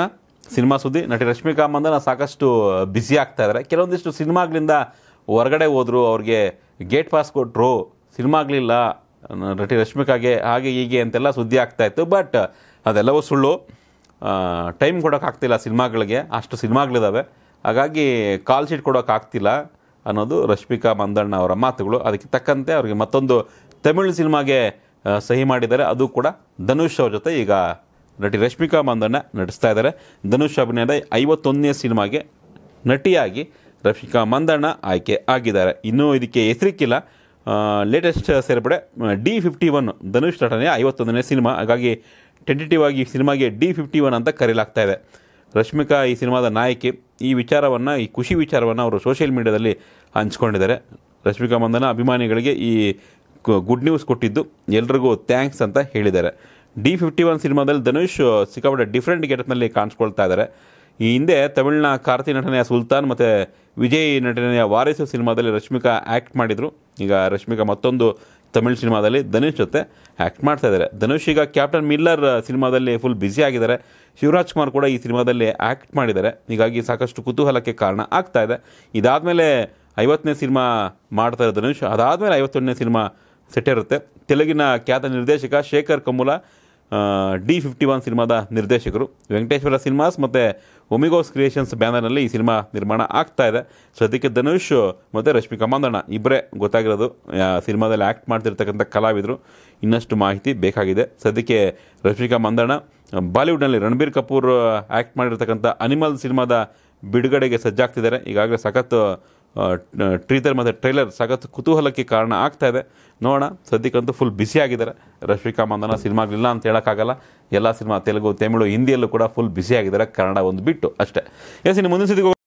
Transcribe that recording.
ಮುಗಿಸ್ಕೋಣ cinema ಸುದ್ದಿ ನಟಿ ರಶ್ಮಿಕಾ ಮಂದನ ಸಾಕಷ್ಟು ಬ್ಯುಸಿ ಆಗ್ತಾ ಇದ್ದಾರೆ ಕೆಲವೊಂದಿಷ್ಟು ಸಿನಿಮಾಗಳಿಂದ ಹೊರಗಡೆ ಹೋದರು ಅವ್ರಿಗೆ ಗೇಟ್ ಪಾಸ್ ಕೊಟ್ಟರು ಸಿನಿಮಾಗಲಿಲ್ಲ ನಟಿ ರಶ್ಮಿಕಾಗೆ ಹಾಗೆ ಹೀಗೆ ಅಂತೆಲ್ಲ ಸುದ್ದಿ ಆಗ್ತಾ ಇತ್ತು ಬಟ್ ಅದೆಲ್ಲವೂ ಸುಳ್ಳು ಟೈಮ್ ಕೊಡೋಕ್ಕಾಗ್ತಿಲ್ಲ ಸಿನಿಮಾಗಳಿಗೆ ಅಷ್ಟು ಸಿನಿಮಾಗಳಿದ್ದಾವೆ ಹಾಗಾಗಿ ಕಾಲ್ ಶೀಟ್ ಕೊಡೋಕ್ಕಾಗ್ತಿಲ್ಲ ಅನ್ನೋದು ರಶ್ಮಿಕಾ ಮಂದಣ್ಣ ಅವರ ಮಾತುಗಳು ಅದಕ್ಕೆ ತಕ್ಕಂತೆ ಅವರಿಗೆ ಮತ್ತೊಂದು ತಮಿಳು ಸಿನಿಮಾಗೆ ಸಹಿ ಮಾಡಿದ್ದಾರೆ ಅದು ಕೂಡ ಧನುಷ್ ಅವ್ರ ಜೊತೆ ಈಗ ನಟಿ ರಶ್ಮಿಕಾ ಮಂದಣ್ಣ ನಟಿಸ್ತಾ ಇದ್ದಾರೆ ಧನುಷ್ ಅಭಿನಯದ ಐವತ್ತೊಂದನೇ ಸಿನಿಮಾಗೆ ನಟಿಯಾಗಿ ರಶ್ಮಿಕಾ ಮಂದಣ್ಣ ಆಯ್ಕೆ ಆಗಿದ್ದಾರೆ ಇನ್ನೂ ಇದಕ್ಕೆ ಹೆಸರಿಕ್ಕಿಲ್ಲ ಲೇಟೆಸ್ಟ್ ಸೇರ್ಪಡೆ ಡಿ ಫಿಫ್ಟಿ ಒನ್ ಧನುಷ್ ನಟನೆಯ ಐವತ್ತೊಂದನೇ ಸಿನಿಮಾ ಹಾಗಾಗಿ ಟೆಂಟೇಟಿವ್ ಆಗಿ ಸಿನಿಮಾಗೆ ಡಿ ಫಿಫ್ಟಿ ಒನ್ ಅಂತ ಕರೆಯಲಾಗ್ತಾ ಇದೆ ರಶ್ಮಿಕಾ ಈ ಸಿನಿಮಾದ ನಾಯಕಿ ಈ ವಿಚಾರವನ್ನು ಈ ಖುಷಿ ವಿಚಾರವನ್ನು ಅವರು ಸೋಷಿಯಲ್ ಮೀಡಿಯಾದಲ್ಲಿ ಹಂಚ್ಕೊಂಡಿದ್ದಾರೆ ರಶ್ಮಿಕಾ ಮಂದನ ಅಭಿಮಾನಿಗಳಿಗೆ ಈ ಗುಡ್ ನ್ಯೂಸ್ ಕೊಟ್ಟಿದ್ದು ಎಲ್ರಿಗೂ ಥ್ಯಾಂಕ್ಸ್ ಅಂತ ಹೇಳಿದ್ದಾರೆ ಡಿ ಫಿಫ್ಟಿ ಒನ್ ಸಿನಿಮಾದಲ್ಲಿ ಧನುಷ್ ಸಿಕ್ಕಾಪಟ್ಟೆ ಡಿಫ್ರೆಂಟ್ ಗೆಟಪ್ನಲ್ಲಿ ಕಾಣಿಸ್ಕೊಳ್ತಾ ಇದ್ದಾರೆ ಈ ಹಿಂದೆ ತಮಿಳಿನ ಕಾರ್ತಿ ನಟನೆಯ ಸುಲ್ತಾನ್ ಮತ್ತು ವಿಜಯ್ ನಟನೆಯ ವಾರಿಸು ಸಿನಿಮಾದಲ್ಲಿ ರಶ್ಮಿಕಾ ಆ್ಯಕ್ಟ್ ಮಾಡಿದರು ಈಗ ರಶ್ಮಿಕಾ ಮತ್ತೊಂದು ತಮಿಳ್ ಸಿನಿಮಾದಲ್ಲಿ ಧನುಷ್ ಜೊತೆ ಆ್ಯಕ್ಟ್ ಮಾಡ್ತಾ ಇದ್ದಾರೆ ಧನುಷ್ ಈಗ ಕ್ಯಾಪ್ಟನ್ ಮಿಲ್ಲರ್ ಸಿನಿಮಾದಲ್ಲಿ ಫುಲ್ ಬ್ಯುಸಿ ಆಗಿದ್ದಾರೆ ಶಿವರಾಜ್ ಕುಮಾರ್ ಕೂಡ ಈ ಸಿನಿಮಾದಲ್ಲಿ ಆ್ಯಕ್ಟ್ ಮಾಡಿದ್ದಾರೆ ಹೀಗಾಗಿ ಸಾಕಷ್ಟು ಕುತೂಹಲಕ್ಕೆ ಕಾರಣ ಆಗ್ತಾ ಇದೆ ಇದಾದಮೇಲೆ ಐವತ್ತನೇ ಸಿನಿಮಾ ಮಾಡ್ತಾರೆ ಧನುಷ್ ಅದಾದಮೇಲೆ ಐವತ್ತೊಂದನೇ ಸಿನಿಮಾ ಸೆಟ್ಟಿರುತ್ತೆ ತೆಲುಗಿನ ಖ್ಯಾತ ನಿರ್ದೇಶಕ Shekhar Kammula D fifty one ಸಿನಿಮಾದ ನಿರ್ದೇಶಕರು ವೆಂಕಟೇಶ್ವರ ಸಿನಿಮಾಸ್ ಮತ್ತು ಒಮಿಗೋಸ್ ಕ್ರಿಯೇಷನ್ಸ್ ಬ್ಯಾನರ್ನಲ್ಲಿ ಈ ಸಿನಿಮಾ ನಿರ್ಮಾಣ ಆಗ್ತಾ ಇದೆ ಸದ್ಯಕ್ಕೆ ಧನುಷ್ ಮತ್ತು ರಶ್ಮಿಕಾ ಮಂದಣ್ಣ ಇಬ್ಬರೇ ಗೊತ್ತಾಗಿರೋದು ಸಿನಿಮಾದಲ್ಲಿ ಆ್ಯಕ್ಟ್ ಮಾಡ್ತಿರ್ತಕ್ಕಂಥ ಕಲಾವಿದರು ಇನ್ನಷ್ಟು ಮಾಹಿತಿ ಬೇಕಾಗಿದೆ ಸದ್ಯಕ್ಕೆ ರಶ್ಮಿಕಾ ಮಂದಣ್ಣ ಬಾಲಿವುಡ್ನಲ್ಲಿ ರಣಬೀರ್ ಕಪೂರ್ ಆ್ಯಕ್ಟ್ ಮಾಡಿರ್ತಕ್ಕಂಥ ಅನಿಮಲ್ ಸಿನಿಮಾದ ಬಿಡುಗಡೆಗೆ ಸಜ್ಜಾಗ್ತಿದ್ದಾರೆ ಈಗಾಗಲೇ ಸಖತ್ತು ಟ್ರೀತರ್ ಮತ್ತು ಟ್ರೈಲರ್ ಸಖತ್ ಕುತೂಹಲಕ್ಕೆ ಕಾರಣ ಆಗ್ತಾ ಇದೆ ನೋಡೋಣ ಸದ್ಯಕ್ಕಂತೂ ಫುಲ್ ಬಿಸಿ ಆಗಿದ್ದಾರೆ ರಶ್ಮಿಕಾ ಮಂದನ ಸಿನಿಮಾಗಳಿಲ್ಲ ಅಂತ ಹೇಳೋಕ್ಕಾಗಲ್ಲ ಎಲ್ಲ ಸಿನಿಮಾ ತೆಲುಗು ತಮಿಳು ಹಿಂದಿಯಲ್ಲೂ ಕೂಡ ಫುಲ್ ಬಿಸಿ ಆಗಿದ್ದಾರೆ ಕನ್ನಡ ಒಂದು ಬಿಟ್ಟು ಅಷ್ಟೇ ಎಸ್ ಇನ್ನು ಮುಂದಿನ